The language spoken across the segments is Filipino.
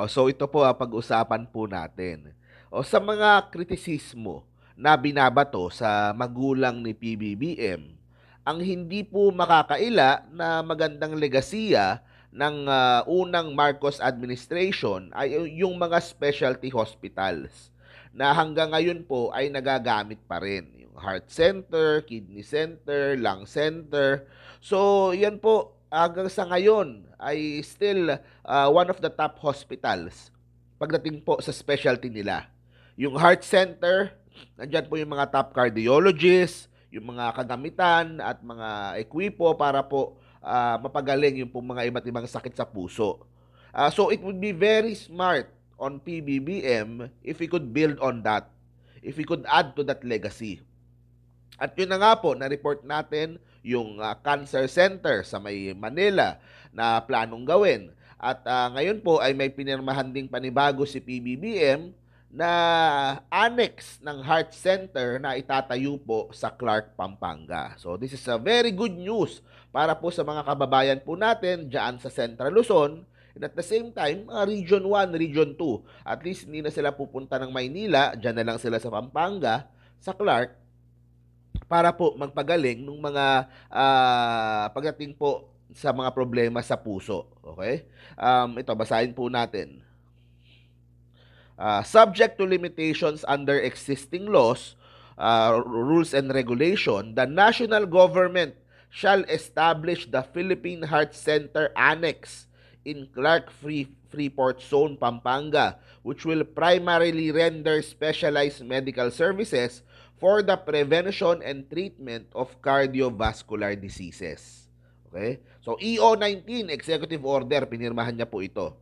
O, so ito po ang pag-usapan po natin. O, sa mga kritisismo na binabato sa magulang ni PBBM, ang hindi po makakaila na magandang legasiya ng uh, unang Marcos administration ay yung mga specialty hospitals na hanggang ngayon po ay nagagamit pa rin. Yung heart center, kidney center, lung center. So, yan po, hanggang sa ngayon ay still uh, one of the top hospitals pagdating po sa specialty nila. Yung heart center, nandyan po yung mga top cardiologists, yung mga kagamitan at mga equipo para po uh, mapagaling yung pong mga iba't ibang sakit sa puso. Uh, so it would be very smart on PBBM if we could build on that, if we could add to that legacy. At yun na nga po, na-report natin yung uh, cancer center sa may Manila na planong gawin. At uh, ngayon po ay may pinirmahan ding panibago si PBBM na annex ng heart center na itatayo po sa Clark, Pampanga. So this is a very good news para po sa mga kababayan po natin dyan sa Central Luzon And at the same time, uh, Region 1, Region 2. At least hindi na sila pupunta ng Maynila, dyan na lang sila sa Pampanga, sa Clark, para po magpagaling ng mga uh, pagdating po sa mga problema sa puso. Okay? Um, ito, basahin po natin. Uh, subject to limitations under existing laws, uh, rules and regulation, the national government shall establish the Philippine Heart Center Annex in Clark Free Freeport Zone, Pampanga, which will primarily render specialized medical services for the prevention and treatment of cardiovascular diseases. Okay? So EO19 executive order pinirmahan niya po ito.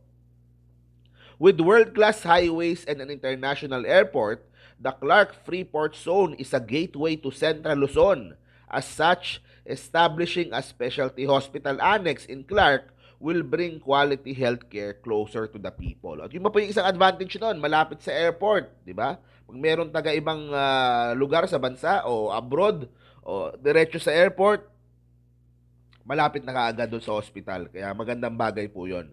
With world-class highways and an international airport, the Clark Freeport Zone is a gateway to Central Luzon. As such, establishing a specialty hospital annex in Clark will bring quality healthcare closer to the people. At yun po yung isang advantage nun, malapit sa airport, di ba? Pag meron taga ibang uh, lugar sa bansa o abroad o diretso sa airport, malapit na kaagad doon sa hospital. Kaya magandang bagay po 'yon.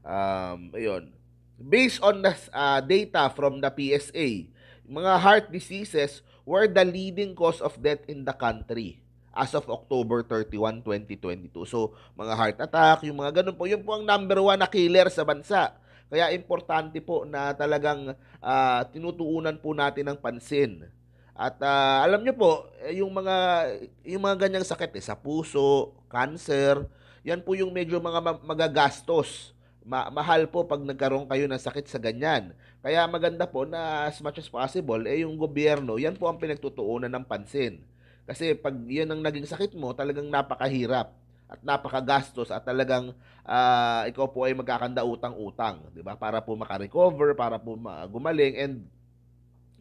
Um, ayun. Based on the uh, data from the PSA, mga heart diseases were the leading cause of death in the country as of October 31, 2022. So, mga heart attack, yung mga ganun po, yun po ang number one na killer sa bansa. Kaya importante po na talagang uh, tinutuunan po natin ng pansin. At uh, alam niyo po, eh, yung mga yung mga ganyang sakit eh, sa puso, cancer, yan po yung medyo mga magagastos. Ma- mahal po pag nagkaroon kayo ng sakit sa ganyan. Kaya maganda po na as much as possible, eh yung gobyerno, yan po ang pinagtutuunan ng pansin. Kasi pag yan ang naging sakit mo, talagang napakahirap at napakagastos at talagang uh, ikaw po ay magkakanda utang-utang, 'di ba? Para po makarecover, para po gumaling and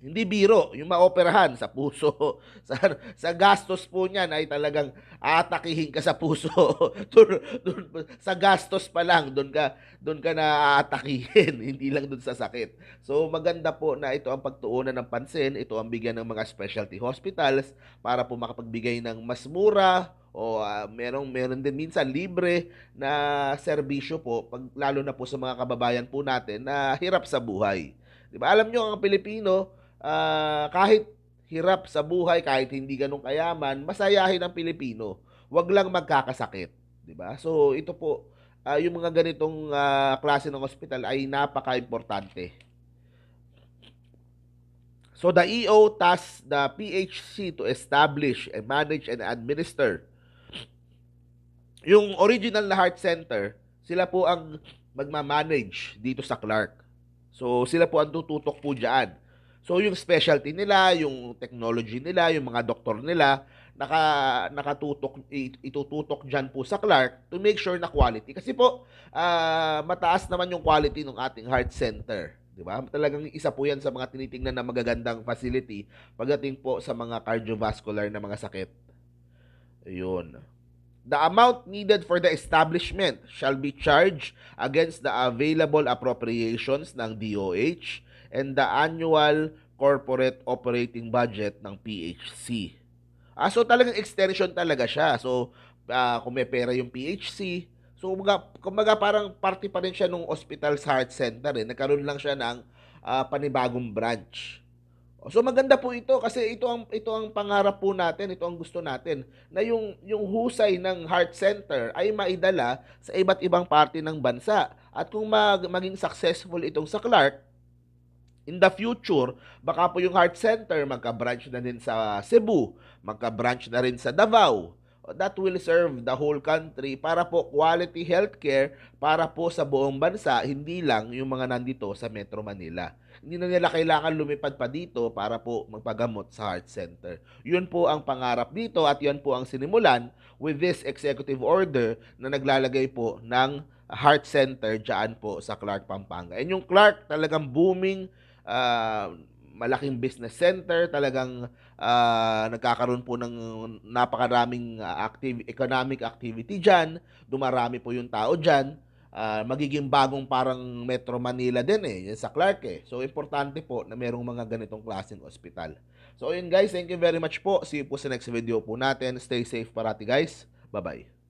hindi biro, yung maoperahan sa puso. Sa, sa gastos po niyan ay talagang aatakihin ka sa puso. dun, dun, sa gastos pa lang, doon ka, doon ka na aatakihin, hindi lang doon sa sakit. So maganda po na ito ang pagtuunan ng pansin, ito ang bigyan ng mga specialty hospitals para po makapagbigay ng mas mura, o uh, merong meron din minsan libre na serbisyo po pag lalo na po sa mga kababayan po natin na hirap sa buhay. 'Di ba? Alam niyo ang Pilipino, uh, kahit hirap sa buhay, kahit hindi ganun kayaman, masayahin ang Pilipino. Huwag lang magkakasakit. ba diba? So, ito po, uh, yung mga ganitong uh, klase ng hospital ay napaka-importante. So, the EO tasks the PHC to establish and manage and administer. Yung original na heart center, sila po ang magmamanage dito sa Clark. So, sila po ang tututok po dyan. So yung specialty nila, yung technology nila, yung mga doktor nila, naka nakatutok itututok diyan po sa Clark to make sure na quality kasi po uh, mataas naman yung quality ng ating heart center di ba talagang isa po yan sa mga tinitingnan na magagandang facility pagdating po sa mga cardiovascular na mga sakit Ayun. The amount needed for the establishment shall be charged against the available appropriations ng DOH and the annual corporate operating budget ng PHC. Ah, so talagang extension talaga siya. So uh, kung may pera yung PHC, so kumbaga, kumbaga parang party pa rin siya nung Hospital's Heart Center eh. Nagkaroon lang siya ng uh, panibagong branch. So maganda po ito kasi ito ang ito ang pangarap po natin, ito ang gusto natin na yung yung husay ng heart center ay maidala sa iba't ibang parte ng bansa. At kung mag, maging successful itong sa Clark, in the future, baka po yung heart center magka-branch na din sa Cebu, magka-branch na rin sa Davao. That will serve the whole country para po quality healthcare para po sa buong bansa, hindi lang yung mga nandito sa Metro Manila. Hindi na nila kailangan lumipad pa dito para po magpagamot sa heart center. Yun po ang pangarap dito at yun po ang sinimulan with this executive order na naglalagay po ng heart center dyan po sa Clark, Pampanga. And yung Clark talagang booming uh, malaking business center, talagang uh, nagkakaroon po ng napakaraming active, economic activity diyan dumarami po yung tao diyan uh, ah, magiging bagong parang Metro Manila din eh, yan sa Clark eh. So, importante po na merong mga ganitong klaseng hospital So, yun guys, thank you very much po. See you po sa next video po natin. Stay safe parati guys. Bye-bye.